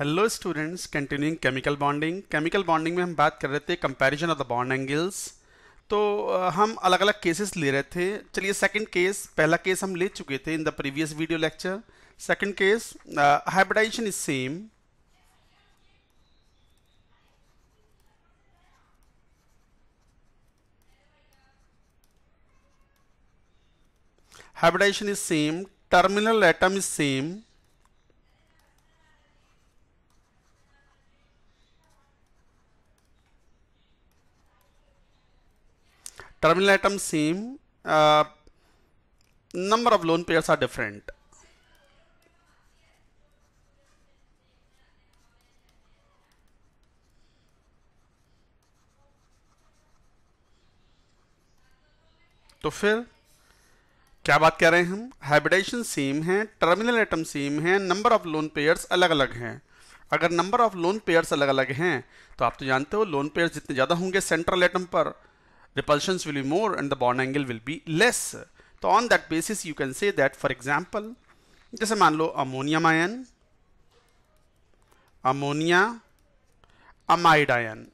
Hello students continuing chemical bonding chemical bonding में हम बात कर रहे थे comparison of the bond angles तो हम अलग अलग केसेस ले रहे थे चलिए सेकंड केस पहला केस हम ले चुके थे in the previous video lecture second case hybridization is same hybridization is same terminal atom is same terminal item same uh, number of loan pairs are different तो फिर क्या बात कह रहे हैं हम हाइब्रिडेशन सेम है टर्मिनल एटम सेम है नंबर ऑफ लोन पेयर्स अलग अलग हैं अगर नंबर ऑफ लोन पेयर्स अलग अलग हैं तो आप तो जानते हो लोन पेयर्स जितने ज़्यादा होंगे सेंट्रल एटम पर repulsions will be more and the bond angle will be less. So on that basis, you can say that, for example, जैसे मान लो ammonium ion ammonia amide ion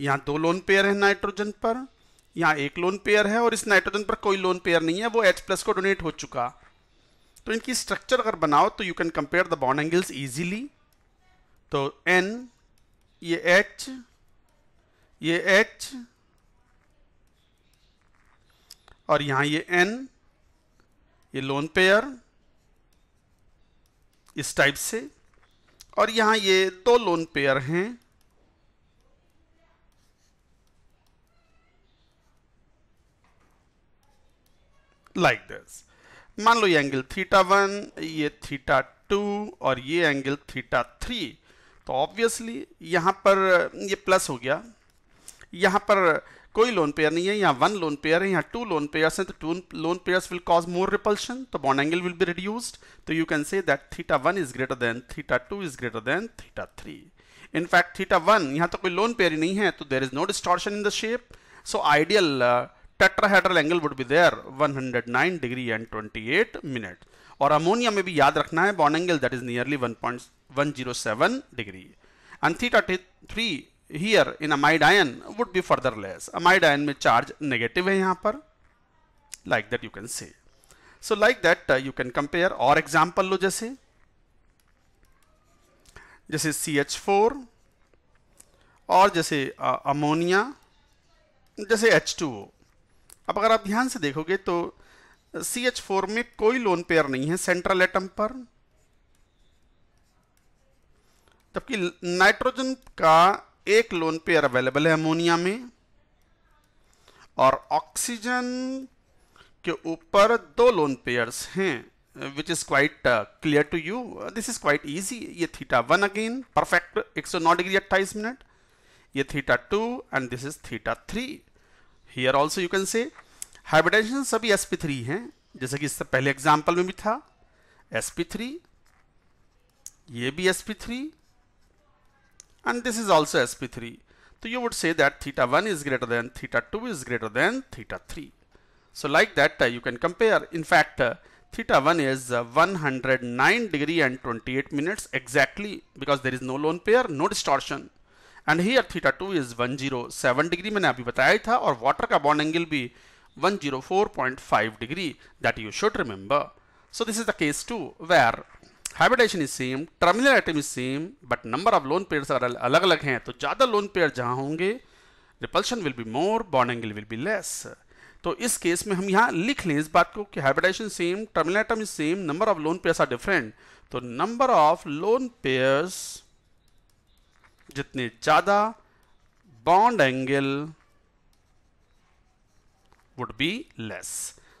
यहाँ दो लोन पेयर है नाइट्रोजन पर यहाँ एक लोन पेयर है और इस नाइट्रोजन पर कोई लोन पेयर नहीं है वो H प्लस को डोनेट हो चुका तो इनकी स्ट्रक्चर अगर बनाओ तो you can compare the bond angles easily तो N ये H ये H और यहां ये N ये लोन पेयर इस टाइप से और यहां ये दो लोन पेयर हैं लाइक दिस मान लो ये एंगल थीटा वन ये थीटा टू और ये एंगल थीटा थ्री तो ऑब्वियसली यहां पर ये प्लस हो गया यहाँ पर कोई लोन पेयर नहीं है यहाँ वन लोन पेयर है यहाँ टू लोन पेयर्स हैं तो two loan pairs will cause more repulsion तो bond angle will be reduced तो you can say that theta one is greater than theta two is greater than theta three in fact theta one यहाँ तो कोई lone pair ही नहीं है तो there is no distortion in the shape so ideal tetrahedral angle would be there 109 degree and 28 minute और ammonia में भी याद रखना है bond angle that is nearly 1.107 degree and theta three here in amide ion would be further less amide ion में charge negative है यहां पर like that you can say so like that you can compare और example लो जैसे जैसे C H four और जैसे अमोनिया uh, जैसे एच टू ओ अब अगर आप ध्यान से देखोगे तो सी एच फोर में कोई लोन पेयर नहीं है सेंट्रल एटम पर जबकि नाइट्रोजन का एक लोन पेयर अवेलेबल है अमोनिया में और ऑक्सीजन के ऊपर दो लोन पेयर्स हैं which is quite clear to you this is quite easy ये थीटा वन अगेन परफेक्ट एक सौ नौ डिग्री अट्ठाईस मिनट ये theta two and this is theta three here also you can say hybridization सभी S three हैं जैसे कि इससे पहले एग्जाम्पल में भी था एस थ्री ये भी S P three and this is also sp3 so you would say that theta 1 is greater than theta 2 is greater than theta 3 so like that uh, you can compare in fact uh, theta 1 is uh, 109 degree and 28 minutes exactly because there is no lone pair no distortion And here theta 2 is 107 degree. मैंने अभी बताया था और water का bond angle भी 104.5 degree. That you should remember. So this is the case 2 where. Hybridization is same terminal item is same but number of lone pairs अगर अलग अलग हैं तो ज़्यादा लोन पेयर जहाँ होंगे repulsion will be more bond angle will be less तो इस केस में हम यहाँ लिख लें इस बात को कि hybridization same terminal item is same number of lone pairs are different तो नंबर ऑफ लोन पेयर्स जितने ज़्यादा bond angle would be less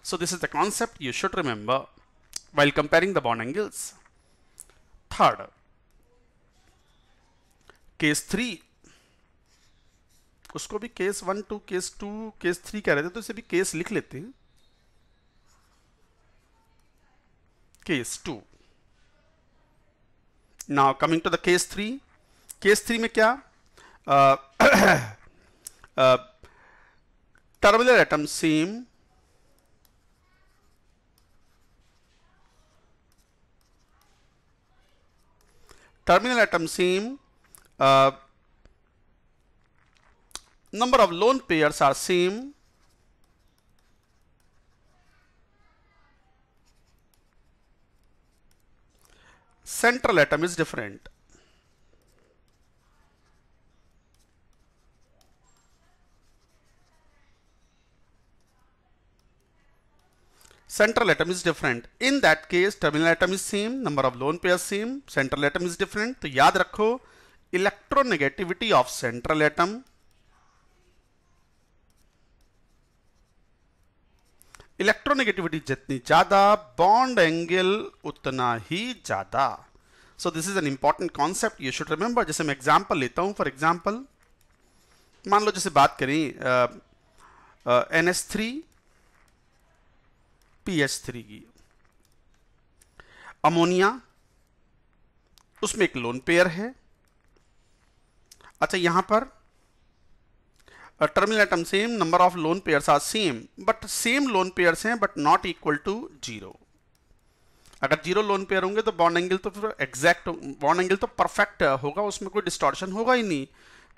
so this is the concept you should remember while comparing the bond angles. third case three उसको भी case one two case two case three कह रहे थे तो इसे भी केस लिख लेते हैं case two now coming to the case three case three में क्या टर्बुलर atom same terminal atom seem. uh, number of lone pairs are same. Central atom is different. central atom is different. In that case, terminal atom is same, number of lone pairs same, central atom is different. तो याद रखो electronegativity of central atom electronegativity जितनी ज्यादा bond angle उतना ही ज्यादा so this is an important concept you should remember जैसे मैं एग्जांपल लेता हूं फॉर एग्जांपल मान लो जैसे बात करें N S three PH three की अमोनिया उसमें एक लोन पेयर है अच्छा यहां पर terminal atom same number of lone pairs are same but same lone pairs हैं but not equal to zero अगर जीरो लोन पेयर होंगे तो बॉन्ड एंगल तो फिर एग्जैक्ट बॉन्ड एंगल तो परफेक्ट होगा उसमें कोई डिस्टॉर्शन होगा ही नहीं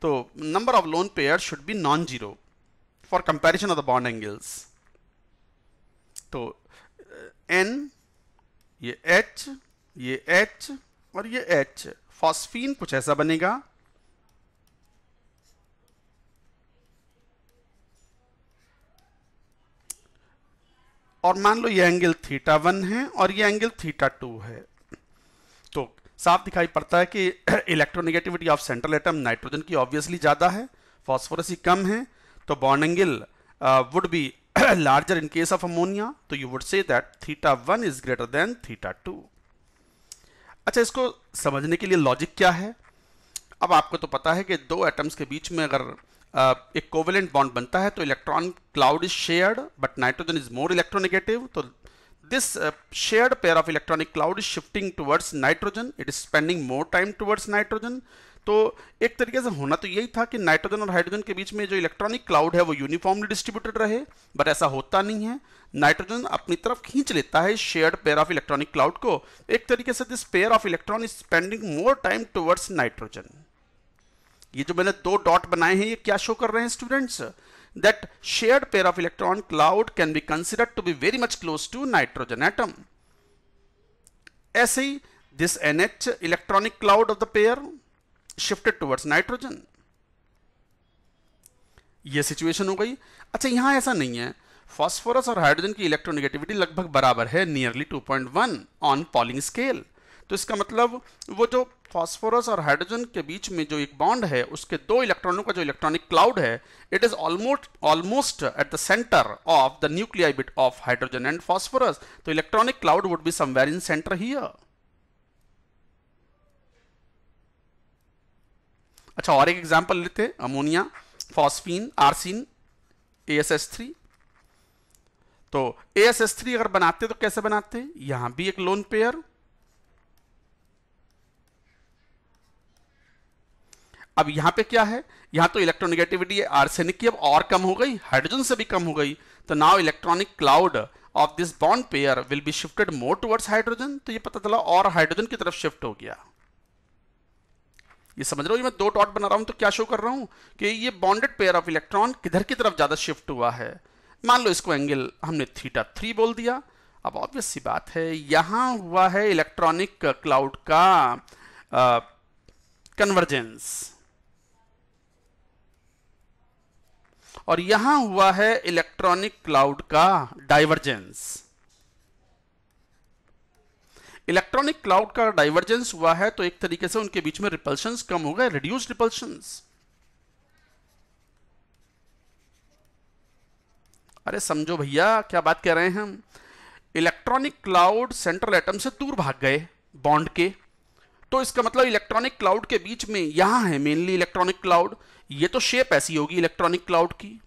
तो number of lone pair should be non zero for comparison of the bond angles तो एन ये एच ये एच और ये एच फॉस्फीन कुछ ऐसा बनेगा और मान लो ये एंगल थीटा वन है और ये एंगल थीटा टू है तो साफ दिखाई पड़ता है कि electronegativity of central atom nitrogen की ऑब्वियसली ज़्यादा है फॉस्फोरस ही कम है तो bond angle would be larger in case of ammonia तो you would say that theta 1 is greater than theta 2 अच्छा इसको समझने के लिए लॉजिक क्या है अब आपको तो पता है कि दो एटम्स के बीच में अगर एक कोवेलेंट बॉन्ड बनता है तो electron cloud is shared but nitrogen is more electronegative तो this uh, shared pair of electronic cloud is shifting towards nitrogen it is spending more time towards nitrogen तो एक तरीके से होना तो यही था कि नाइट्रोजन और हाइड्रोजन के बीच में जो इलेक्ट्रॉनिक क्लाउड है वो यूनिफॉर्मली डिस्ट्रीब्यूटेड रहे बट ऐसा होता नहीं है नाइट्रोजन अपनी तरफ खींच लेता है shared pair of electronic cloud को एक तरीके से this pair of electron is spending more time towards nitrogen ये जो मैंने दो डॉट बनाए हैं ये क्या शो कर रहे हैं students that shared pair of electron cloud can be considered to be very much close to nitrogen atom ऐसे ही this NH electronic cloud of the pair shifted towards nitrogen ये सिचुएशन हो गई अच्छा यहां ऐसा नहीं है फॉस्फोरस और हाइड्रोजन की इलेक्ट्रोनेगेटिविटी लगभग बराबर है नियरली 2.1 ऑन पॉलिंग स्केल तो इसका मतलब वो जो फॉस्फोरस और हाइड्रोजन के बीच में जो एक बॉन्ड है उसके दो इलेक्ट्रॉनों का जो इलेक्ट्रॉनिक क्लाउड है it is almost almost at the centre of the nuclei bit of hydrogen and phosphorus तो electronic cloud would be somewhere in centre here अच्छा और एक एग्जाम्पल लेते हैं अमोनिया फॉस्फीन एस थ्री तो थ्री अगर बनाते तो कैसे बनाते हैं यहां भी एक लोन पेयर अब यहां पे क्या है यहां तो इलेक्ट्रोनिगेटिविटी आर्सेनिक की अब और कम हो गई हाइड्रोजन से भी कम हो गई तो now electronic cloud of this bond pair will be shifted more towards hydrogen तो ये पता चला और हाइड्रोजन की तरफ शिफ्ट हो गया ये समझ रहे हो मैं दो डॉट बना रहा हूं तो क्या शो कर रहा हूं कि ये बॉन्डेड पेयर ऑफ इलेक्ट्रॉन किधर की तरफ ज्यादा शिफ्ट हुआ है मान लो इसको एंगल हमने थीटा थ्री बोल दिया अब ऑब्वियस सी बात है यहां हुआ है इलेक्ट्रॉनिक क्लाउड का कन्वर्जेंस और यहां हुआ है इलेक्ट्रॉनिक क्लाउड का डाइवर्जेंस इलेक्ट्रॉनिक क्लाउड का डाइवर्जेंस हुआ है तो एक तरीके से उनके बीच में रिपल्शन कम हो गए रिड्यूस रिपल्शन अरे समझो भैया क्या बात कह रहे हैं हम इलेक्ट्रॉनिक क्लाउड सेंट्रल एटम से दूर भाग गए बॉन्ड के तो इसका मतलब इलेक्ट्रॉनिक क्लाउड के बीच में यहां है मेनली इलेक्ट्रॉनिक क्लाउड ये तो शेप ऐसी होगी इलेक्ट्रॉनिक क्लाउड की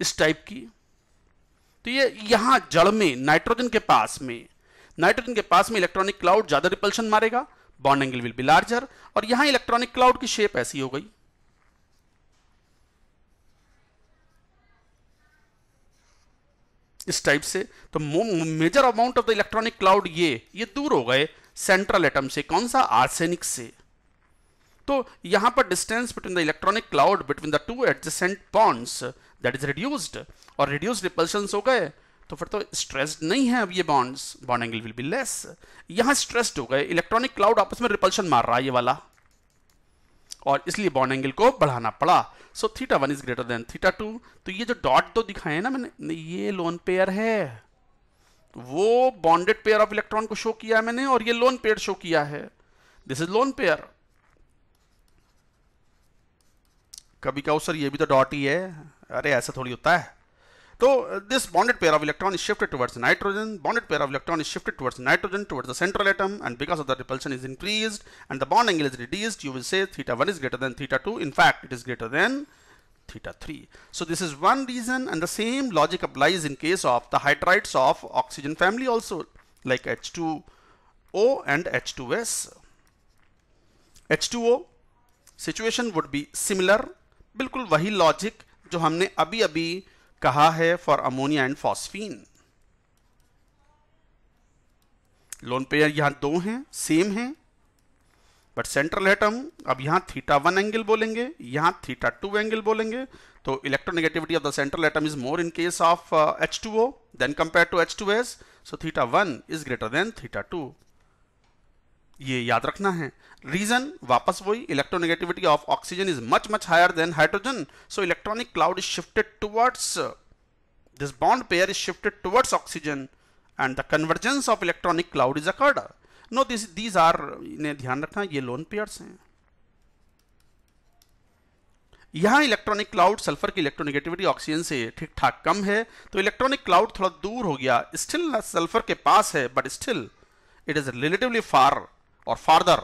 इस टाइप की तो ये यहां जड़ में नाइट्रोजन के पास में नाइट्रोजन के पास में इलेक्ट्रॉनिक क्लाउड ज़्यादा रिपल्शन मारेगा bond angle will be larger और यहां इलेक्ट्रॉनिक क्लाउड की शेप ऐसी हो गई इस टाइप से तो major amount of the electronic cloud ये ये दूर हो गए सेंट्रल एटम से कौन सा आर्सेनिक से तो यहां पर distance between the electronic cloud between the two adjacent bonds that is reduced और रिड्यूस रिपल्शन हो गए तो फिर तो स्ट्रेस्ड नहीं है अब ये bonds bond angle will be less यहां स्ट्रेस्ड हो गए इलेक्ट्रॉनिक क्लाउड आपस में रिपल्शन मार रहा है ये वाला और इसलिए बॉन्ड एंगल को बढ़ाना पड़ा so theta one is greater than theta two तो ये जो डॉट तो दिखाए ना मैंने ये लोन पेयर है वो बॉन्डेड पेयर ऑफ इलेक्ट्रॉन को शो किया है मैंने और ये लोन पेयर शो किया है दिस इज लोन पेयर कभी कहो सर ये भी तो डॉट ही है अरे ऐसा थोड़ी होता है तो this bonded pair of electron is shifted towards nitrogen bonded pair of electron shifted towards nitrogen towards the central atom and because of the repulsion is increase and the bond angle is reduced you will say theta one is greater than theta two in fact it is greater than theta three so this is one reason and the same logic applies in case of the hydrides of oxygen family also like H two O and H two S H two O situation would be similar बिल्कुल वही logic जो हमने अभी अभी कहा है for ammonia and phosphine loan pair यहां दो हैं सेम हैं बट सेंट्रल एटम अब यहां थीटा वन एंगल बोलेंगे यहां थीटा टू एंगल बोलेंगे तो electronegativity of the central atom is more in case of H two O then compare to H two S so theta one is greater than theta two ये याद रखना है reason वापस वही electronegativity of oxygen is much much higher than hydrogen so electronic cloud is shifted towards this bond pair is shifted towards oxygen and the convergence of electronic cloud is occurred no this these are इन्हें ध्यान रखना ये loan pairs हैं यहां electronic cloud sulphur की electronegativity oxygen से ठीक ठाक कम है तो इलेक्ट्रॉनिक क्लाउड थोड़ा दूर हो गया स्टिल सल्फर के पास है but still it is relatively far और farther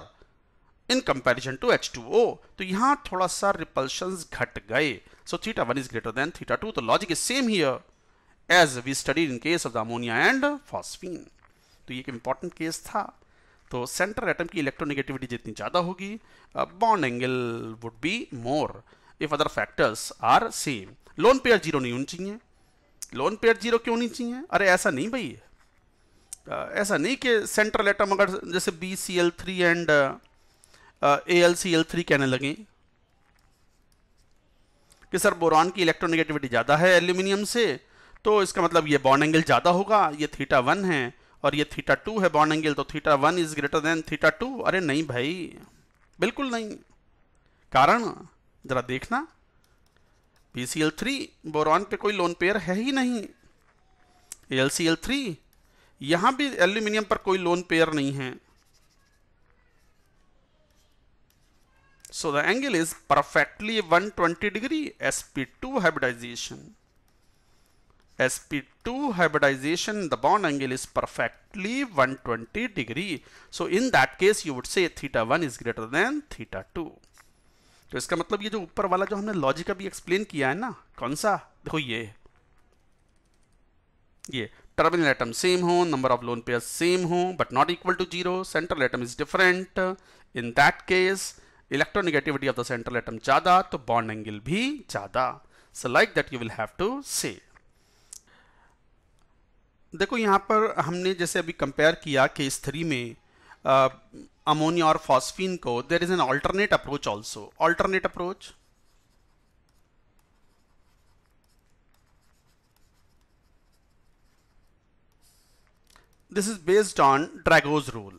in comparison to H two O तो यहां थोड़ा सा रिपल्शन घट गए so theta one is greater than theta two तो logic is same here as we study in case of the ammonia and phosphine तो ये एक इंपॉर्टेंट केस था तो सेंटर एटम की इलेक्ट्रोनेगेटिविटी जितनी ज़्यादा होगी bond angle would be more if other factors are same loan pair zero नहीं होनी चाहिए लोन पेयर जीरो क्यों नहीं चाहिए अरे ऐसा नहीं भाई ऐसा नहीं कि सेंट्रल एटम अगर जैसे B C L three and A L C L three कहने लगें कि सर बोरान की इलेक्ट्रोनेगेटिविटी ज़्यादा है एल्यूमिनियम से तो इसका मतलब ये बॉन्ड एंगल ज़्यादा होगा ये थीटा वन है और ये थीटा टू है बॉन्ड एंगल तो theta one is greater than theta two अरे नहीं भाई बिल्कुल नहीं कारण ज़रा देखना B C L three boron पे कोई लोन पेयर है ही नहीं एल सी एल थ्री यहां भी एल्यूमिनियम पर कोई लोन पेयर नहीं है so the angle is perfectly 120 degree sp2 hybridization sp2 hybridization the bond angle is perfectly 120 degree so in that case you would say theta 1 is greater than theta 2 तो इसका मतलब ये जो ऊपर वाला जो हमने लॉजिक अभी एक्सप्लेन किया है ना कौन सा देखो ये ये terminal atom same ho number of lone pairs same ho but not equal to 0 central atom is different in that case electronegativity of the central atom ज़्यादा तो bond angle भी ज़्यादा so like that you will have to say देखो यहाँ पर हमने जैसे अभी कंपेयर किया केस थ्री में अमोनिया और फॉस्फीन को there is an alternate approach also alternate approach This is based on Drago's rule.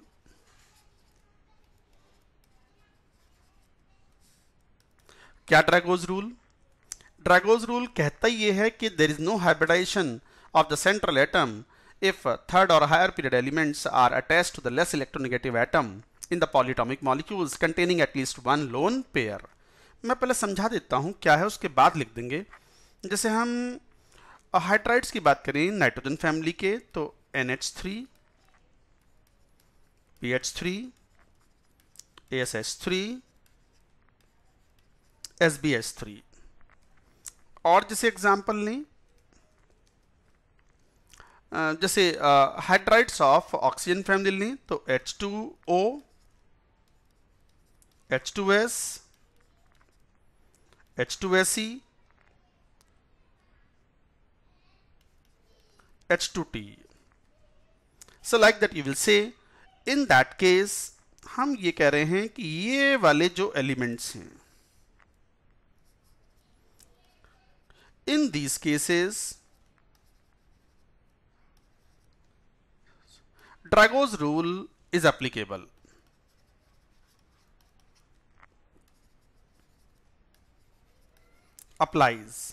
क्या Drago's rule? Drago's rule कहता ये है कि there is no hybridization of the central atom if third or higher period elements are attached to the less electronegative atom in the polyatomic molecules containing at least one lone pair मैं पहले समझा देता हूँ क्या है उसके बाद लिख देंगे जैसे हम हाइड्राइड्स की बात करें नाइट्रोजन फैमिली के तो NH3, PH3, ASS3, SBS3 और जैसे एग्जांपल लें जैसे हाइड्राइड्स ऑफ ऑक्सीजन फैमिली लें तो H2O, H2S, H2SE, H2T so like that you will say in that case हम ये कह रहे हैं कि ये वाले जो एलिमेंट्स हैं in these cases Drago's rule is applicable applies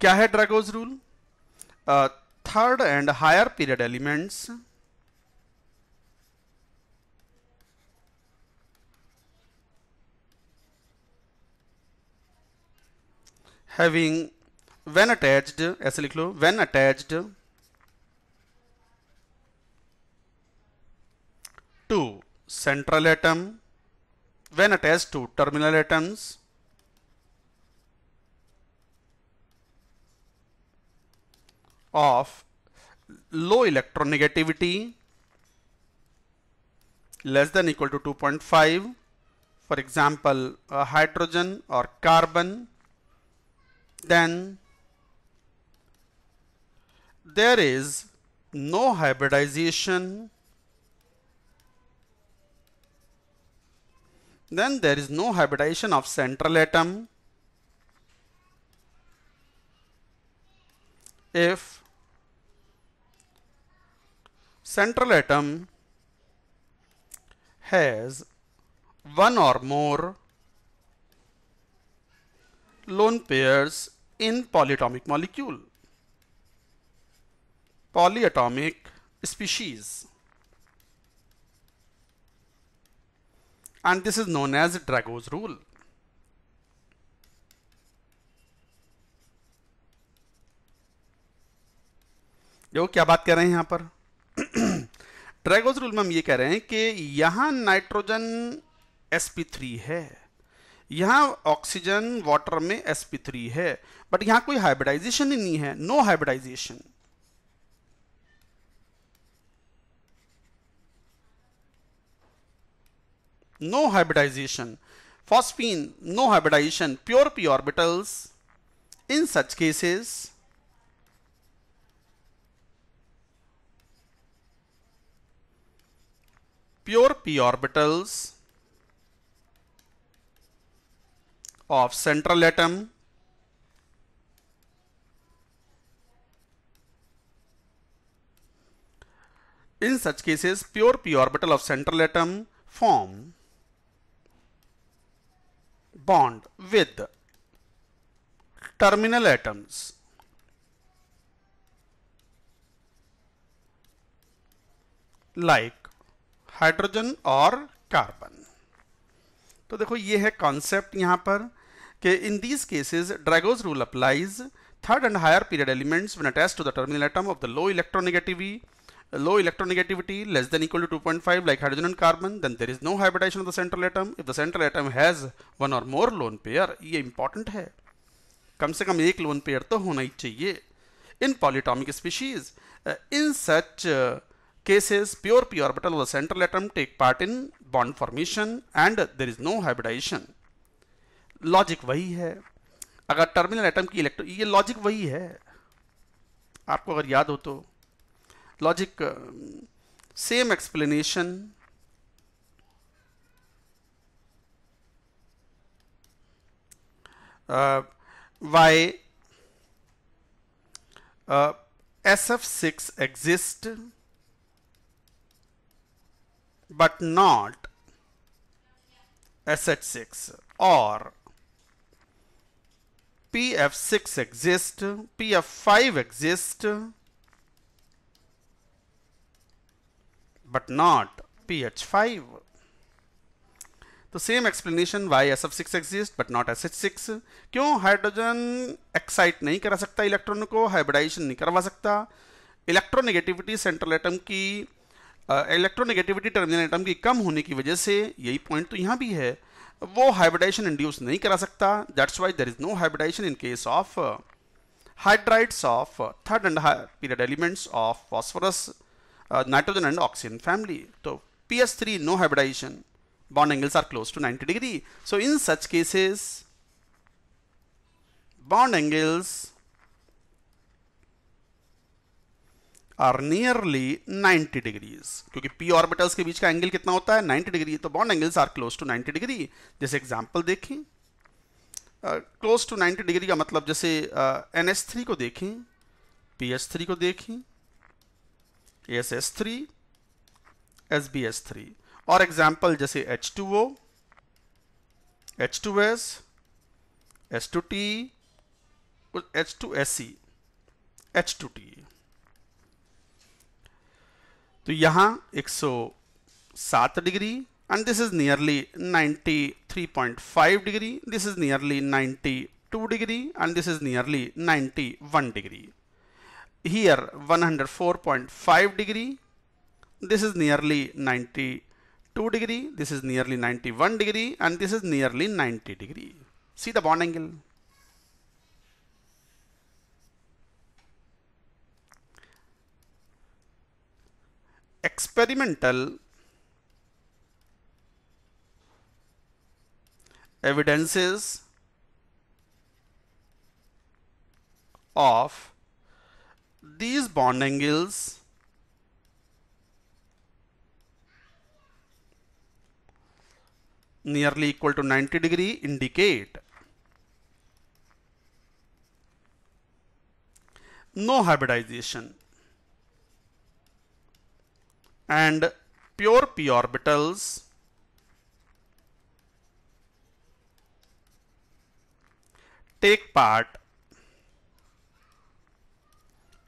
क्या है Drago's rule third and higher period elements having when attached ऐसे लिख when attached to central atom when attached to terminal atoms of low electronegativity less than equal to 2.5 for example a uh, hydrogen or carbon then there is no hybridization then there is no hybridization of central atom if Central atom has one or more lone pairs in polyatomic molecule. Polyatomic species. And this is known as Drago's rule. देखो क्या बात कर रहे हैं यहाँ पर ट्रैगोज rule में हम ये कह रहे हैं कि यहाँ नाइट्रोजन sp3 है यहाँ ऑक्सीजन वाटर में sp3 है बट यहाँ कोई हाइब्रिडाइजेशन ही नहीं है no hybridization no hybridization phosphine no hybridization pure P orbitals in such cases pure p orbitals of central atom in such cases pure p orbital of central atom form bond with terminal atoms like hydrogen और carbon तो देखो ये है concept यहाँ पर कि in these cases Drago's rule applies third and higher period elements when attach to the terminal atom of the low electronegativity low electronegativity less than equal to 2.5 like hydrogen and carbon then there is no hybridization of the central atom if the central atom has one or more loan pair ये important है कम से कम एक lone pair तो होना ही चाहिए in polyatomic species in such cases pure p orbital of the central atom take part in bond formation and there is no hybridization logic वही है अगर टर्मिनल एटम की इलेक्ट्रो ये लॉजिक वही है आपको अगर याद हो तो logic same explanation uh why uh sf6 exists but not SH6 or PF6 exist PF5 exist but not PH5. तो same explanation why S F six exist but not S H six क्यों hydrogen excite नहीं करा सकता electron को hybridization नहीं करवा सकता electronegativity central atom की इलेक्ट्रोनिगेटिविटी टर्मिनल एटम की कम होने की वजह से यही पॉइंट तो यहाँ भी है वो हाइब्रिडाइजेशन इंड्यूस नहीं करा सकता that's why there is no hybridization in case of hydrides of third and period elements of phosphorus nitrogen and oxygen family तो P S three no hybridization bond angles are close to ninety degree so in such cases bond angles are nearly 90 degrees क्योंकि P orbitals के बीच का angle कितना होता है 90 degree तो bond angles are close to 90 degree जैसे example देखें क्लोज टू 90 डिग्री का मतलब जैसे एन एस थ्री को देखें पी एस थ्री को देखें S S three S B S three और एग्जाम्पल जैसे H two O H two S S two T H two S C H two T तो यहाँ 107 degree, and this is nearly 93.5 degree this is nearly 92 degree and this is nearly 91 degree here 104.5 degree this is nearly 92 degree this is nearly 91 degree and this is nearly 90 degree see the bond angle experimental evidences of these bond angles nearly equal to 90 degree indicate no hybridization and pure p orbitals take part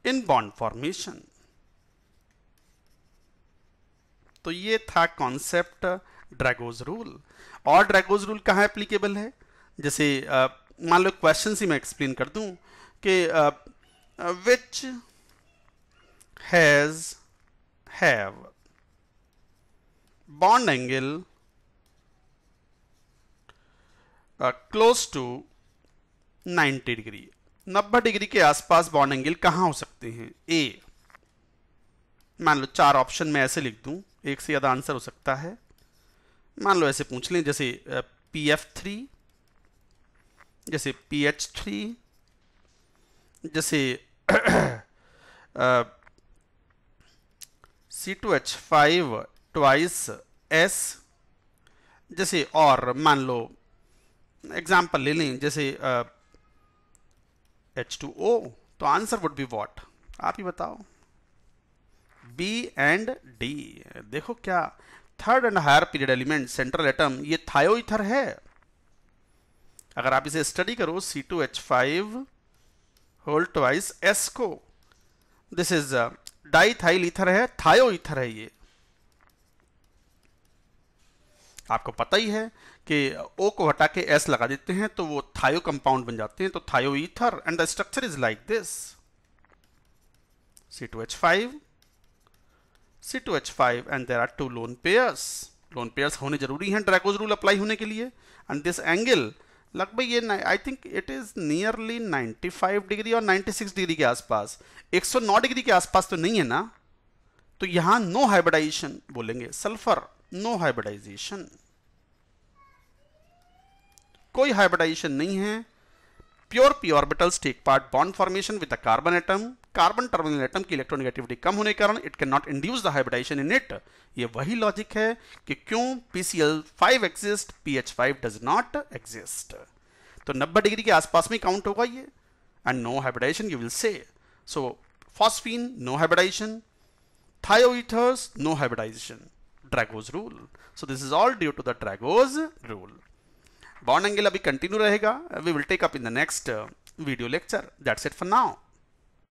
in bond formation तो ये था concept ड्रैगोज rule और ड्रैगोज rule कहाँ applicable है जैसे मान लो question ही मैं explain कर दूं कि which has have bond angle uh, close to 90 degree 90 degree के आसपास बॉन्ड एंगल कहाँ हो सकते हैं ए मान लो चार ऑप्शन में ऐसे लिख दूं एक से ज़्यादा आंसर हो सकता है मान लो ऐसे पूछ लें जैसे पी एफ थ्री जैसे पी एच थ्री जैसे uh, C2H5 ट्वाइस S जैसे और मान लो एग्जाम्पल ले लें जैसे एच टू ओ तो आंसर वुड बी वॉट आप ही बताओ बी एंड डी देखो क्या third and higher period element central atom ये थायोइथर है अगर आप इसे स्टडी करो C two H five whole twice S को दिस इज डाईथाइल इथर है थायो इथर है ये आपको पता ही है कि ओ को हटा के एस लगा देते हैं तो वो थायो कंपाउंड बन जाते हैं तो thioether and the structure is like this C C two two H five H five and there are two loan pairs loan pairs होने जरूरी हैं ड्रैकोज रूल अप्लाई होने के लिए एंड दिस एंगल लगभग ये I think it is nearly 95 degree और 96 degree के आसपास 109 डिग्री के आसपास तो नहीं है ना तो यहां नो हाइब्रिडाइजेशन बोलेंगे सल्फर नो हाइब्रिडाइजेशन कोई हाइब्रिडाइजेशन नहीं है pure P orbitals take part bond formation with the carbon atom carbon terminal atom की इलेक्ट्रोनेगेटिविटी कम होने के कारण it can not induce the hybridization in it ये वही लॉजिक है कि क्यों PCl five exist H five does not exist तो नब्बे डिग्री के आसपास में काउंट होगा ये and no hybridization you will से so phosphine no hybridization thioethers no hybridization Drago's rule so this is all due to the Drago's rule bond angle अभी continue रहेगा we will take up in the next video lecture that's it for now